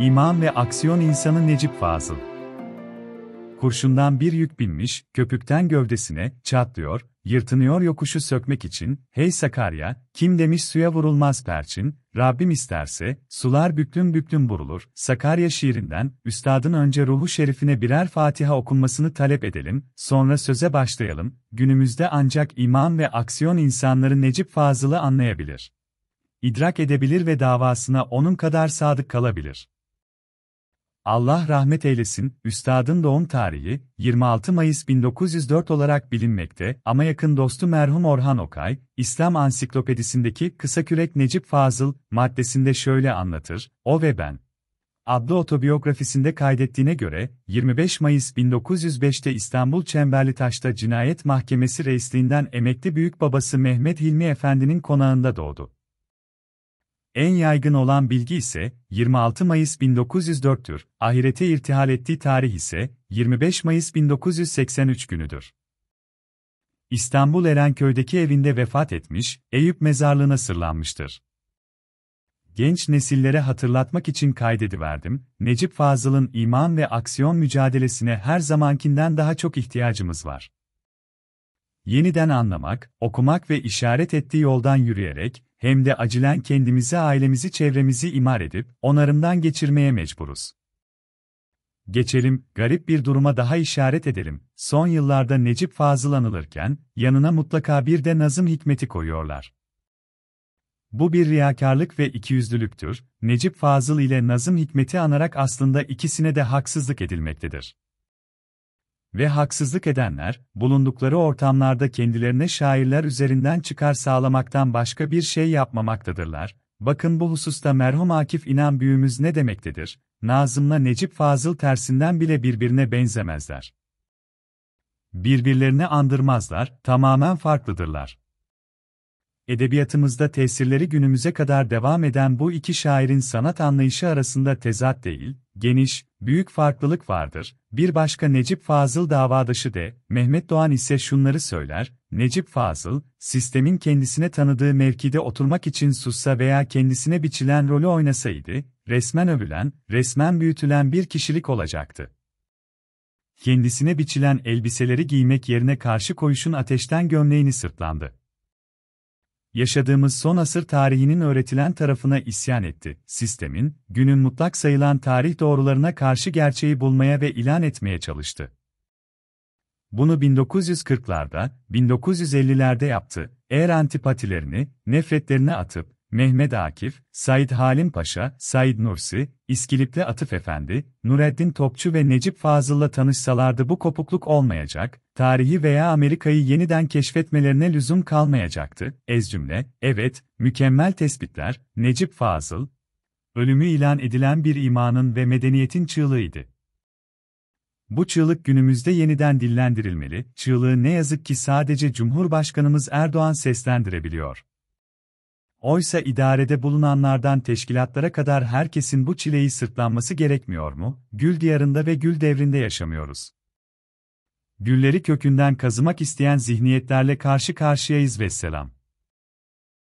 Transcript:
İman ve aksiyon insanı Necip Fazıl. Kurşundan bir yük binmiş, köpükten gövdesine, çatlıyor, yırtınıyor yokuşu sökmek için, hey Sakarya, kim demiş suya vurulmaz perçin, Rabbim isterse, sular büklüm büklüm vurulur, Sakarya şiirinden, üstadın önce ruhu şerifine birer Fatiha okunmasını talep edelim, sonra söze başlayalım, günümüzde ancak iman ve aksiyon insanları Necip Fazıl'ı anlayabilir. İdrak edebilir ve davasına onun kadar sadık kalabilir. Allah rahmet eylesin, üstadın doğum tarihi 26 Mayıs 1904 olarak bilinmekte ama yakın dostu merhum Orhan Okay, İslam Ansiklopedisindeki Kısa Kürek Necip Fazıl maddesinde şöyle anlatır, O ve Ben adlı otobiyografisinde kaydettiğine göre, 25 Mayıs 1905'te İstanbul Çemberli Taşta Cinayet Mahkemesi Reisliğinden emekli büyük babası Mehmet Hilmi Efendi'nin konağında doğdu. En yaygın olan bilgi ise 26 Mayıs 1904'tür. Ahirete irtihal ettiği tarih ise 25 Mayıs 1983 günüdür. İstanbul Erenköy'deki evinde vefat etmiş, Eyüp mezarlığına sırlanmıştır. Genç nesillere hatırlatmak için kaydediverdim, Necip Fazıl'ın iman ve aksiyon mücadelesine her zamankinden daha çok ihtiyacımız var. Yeniden anlamak, okumak ve işaret ettiği yoldan yürüyerek, hem de acilen kendimizi, ailemizi, çevremizi imar edip onarımdan geçirmeye mecburuz. Geçelim, garip bir duruma daha işaret edelim. Son yıllarda Necip Fazıl anılırken, yanına mutlaka bir de Nazım Hikmet'i koyuyorlar. Bu bir riyakarlık ve ikiyüzlülüktür. Necip Fazıl ile Nazım Hikmet'i anarak aslında ikisine de haksızlık edilmektedir ve haksızlık edenler, bulundukları ortamlarda kendilerine şairler üzerinden çıkar sağlamaktan başka bir şey yapmamaktadırlar. Bakın bu hususta merhum Akif İnan büyüğümüz ne demektedir, Nazım'la Necip Fazıl tersinden bile birbirine benzemezler. Birbirlerini andırmazlar, tamamen farklıdırlar edebiyatımızda tesirleri günümüze kadar devam eden bu iki şairin sanat anlayışı arasında tezat değil, geniş, büyük farklılık vardır. Bir başka Necip Fazıl davadaşı de, Mehmet Doğan ise şunları söyler, Necip Fazıl, sistemin kendisine tanıdığı mevkide oturmak için sussa veya kendisine biçilen rolü oynasaydı, resmen övülen, resmen büyütülen bir kişilik olacaktı kendisine biçilen elbiseleri giymek yerine karşı koyuşun ateşten gömleğini sırtlandı yaşadığımız son asır tarihinin öğretilen tarafına isyan etti. Sistemin, günün mutlak sayılan tarih doğrularına karşı gerçeği bulmaya ve ilan etmeye çalıştı. Bunu 1940'larda, 1950'lerde yaptı. Eğer antipatilerini, nefretlerini atıp, Mehmet Akif, Said Halim Paşa, Said Nursi, İskilip'te Atıf Efendi, Nureddin Topçu ve Necip Fazıl'la tanışsalardı bu kopukluk olmayacak, tarihi veya Amerika'yı yeniden keşfetmelerine lüzum kalmayacaktı. Ez cümle, evet, mükemmel tespitler, Necip Fazıl, ölümü ilan edilen bir imanın ve medeniyetin çığlığıydı. Bu çığlık günümüzde yeniden dillendirilmeli, çığlığı ne yazık ki sadece Cumhurbaşkanımız Erdoğan seslendirebiliyor. Oysa idarede bulunanlardan teşkilatlara kadar herkesin bu çileyi sırtlanması gerekmiyor mu? Gül diyarında ve gül devrinde yaşamıyoruz. Gülleri kökünden kazımak isteyen zihniyetlerle karşı karşıyayız ve selam.